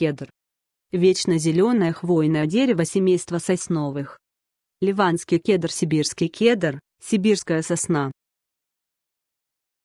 кедр. Вечно зеленое хвойное дерево семейства сосновых. Ливанский кедр, сибирский кедр, сибирская сосна.